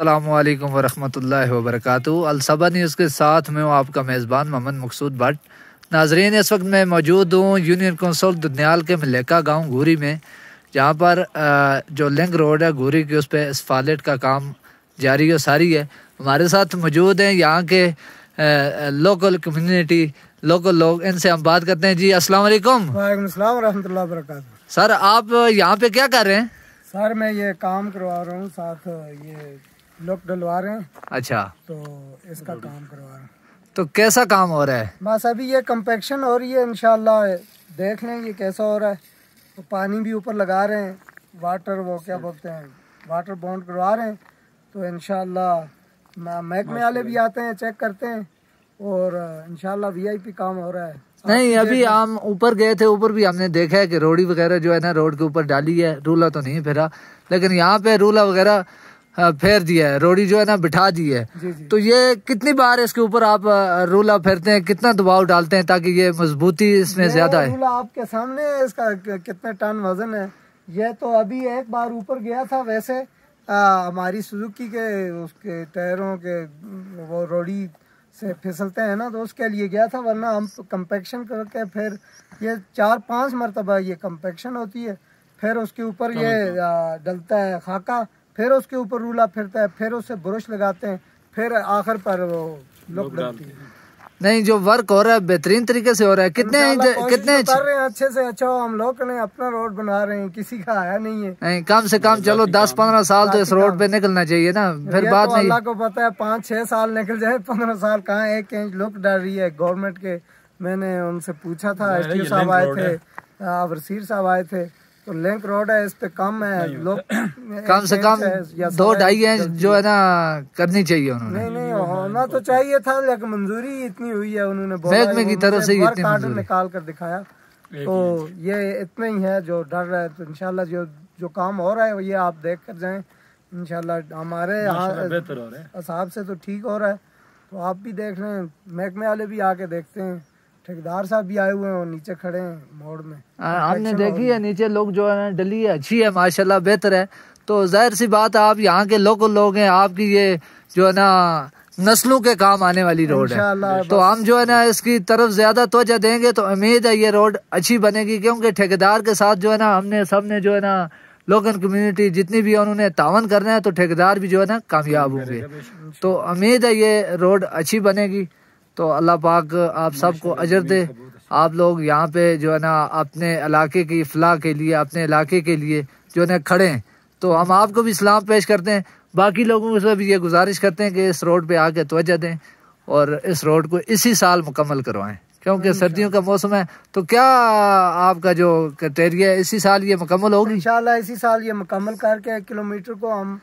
अल्लाम वरहमल वबरक अलसबा न्यूज़ के साथ मैं हूँ आपका मेज़बान मोहम्मद मकसूद भट्ट नाजरीन इस वक्त मैं मौजूद हूँ यूनियन कौंसल दुनियाल के मलेका गांव घूरी में जहाँ पर जो लिंक रोड है घूरी की उस पर स्फालेट का काम जारी और सारी है हमारे साथ मौजूद हैं यहाँ के लोकल कम्यूनिटी लोकल लोग इनसे हम बात करते हैं जी असल वालेकुम वरक सर आप यहाँ पे क्या कर रहे हैं सर मैं ये काम करवा रहा हूँ साथ ये लोग डलवा रहे हैं अच्छा तो इसका काम करवा रहे हैं तो कैसा काम हो रहा है बस अभी ये कम्पेक्शन हो रही है इनशाला देख लें ये कैसा हो रहा है तो पानी भी ऊपर लगा रहे हैं वाटर वो क्या अच्छा। बोलते हैं वाटर बॉन्ड करवा रहे हैं तो इन महकमे वाले भी आते हैं चेक करते हैं और इनशाला वीआईपी काम हो रहा है नहीं अभी हम ऊपर गए थे ऊपर भी हमने देखा है कि रोड़ी वगैरह जो है ना रोड के ऊपर डाली है रूला तो नहीं फिरा लेकिन यहाँ पे रूला वगैरह हाँ, फेर दिया है रोड़ी जो है ना बिठा दी है जी जी। तो ये कितनी बार इसके ऊपर आप रूला फेरते हैं कितना दबाव डालते हैं ताकि ये मजबूती इसमें ज्यादा है रूला आपके सामने है इसका कितने टन वजन है ये तो अभी एक बार ऊपर गया था वैसे हमारी सुजुकी के उसके टायरों के वो रोड़ी से फिसलते हैं ना तो उसके लिए गया था वरना हम कंपेक्शन करके फिर ये चार पांच मरतबा ये कंपेक्शन होती है फिर उसके ऊपर ये डलता है खाका फिर उसके ऊपर रूला फिरता है फिर उससे ब्रश लगाते हैं फिर आखिर पर वो लुक डालती है नहीं जो वर्क हो रहा है बेहतरीन तरीके से हो रहा है कितने कितने तो कर रहे हैं अच्छे से अच्छा हम लोग ने अपना रोड बना रहे हैं किसी का आया नहीं है नहीं कम से कम चलो दस पंद्रह साल तो इस रोड पे निकलना चाहिए ना फिर तो बात तो अल्लाह को पता है पाँच छह साल निकल जाए पंद्रह साल कहाँ एक इंच लुक डाल रही है गवर्नमेंट के मैंने उनसे पूछा था एस साहब आए थे हाँ, वसीर साहब आए थे तो लिंक रोड है इस पे कम है लोग कम से कम दो ढाई है जो है ना करनी चाहिए उन्होंने नहीं नहीं होना तो चाहिए था लेकिन मंजूरी इतनी हुई है उन्होंने महकमे की तरफ से मंजूरी निकाल कर दिखाया तो ये इतने ही है जो डर रहा है तो इनशाला जो जो काम हो रहा है ये आप देख कर जाए इनशाला हमारे यहाँ से तो ठीक हो रहा है तो आप भी देख रहे हैं महकमे वाले भी आके देखते हैं ठेकेदार साहब भी आए हुए हैं नीचे खड़े हैं मोड़ में आ, आपने देखी है नीचे लोग जो है डली है अच्छी है माशाल्लाह बेहतर है तो जाहिर सी बात आप यहाँ के लोकल लोग हैं आपकी ये जो है ना नस्लों के काम आने वाली रोड है तो हम जो है ना इसकी तरफ ज्यादा तोजह देंगे तो उम्मीद है ये रोड अच्छी बनेगी क्योंकि ठेकेदार के साथ जो है ना हमने सबने जो है ना लोकल कम्युनिटी जितनी भी उन्होंने तावन करना है तो ठेकेदार भी जो है ना कामयाब होंगे तो उम्मीद है ये रोड अच्छी बनेगी तो अल्लाह पाक आप सबको अजर दे आप लोग यहाँ पे जो है ना अपने इलाके की अफलाह के लिए अपने इलाके के लिए जो है ना खड़े हैं तो हम आपको भी सलाम पेश करते हैं बाकी लोगों से भी ये गुजारिश करते हैं कि इस रोड पे आके तोजह दें और इस रोड को इसी साल मुकम्मल करवाएं क्योंकि हाँ, सर्दियों का मौसम है तो क्या आपका जो क्रटेरिया है इसी साल ये मुकम्मल होगी इन इसी साल ये मुकम्मल करके किलोमीटर को हम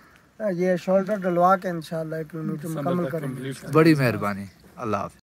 ये शोल्डर डलवा के इनशाला किलोमीटर मुकम्मल करेंगे बड़ी मेहरबानी अल्लाह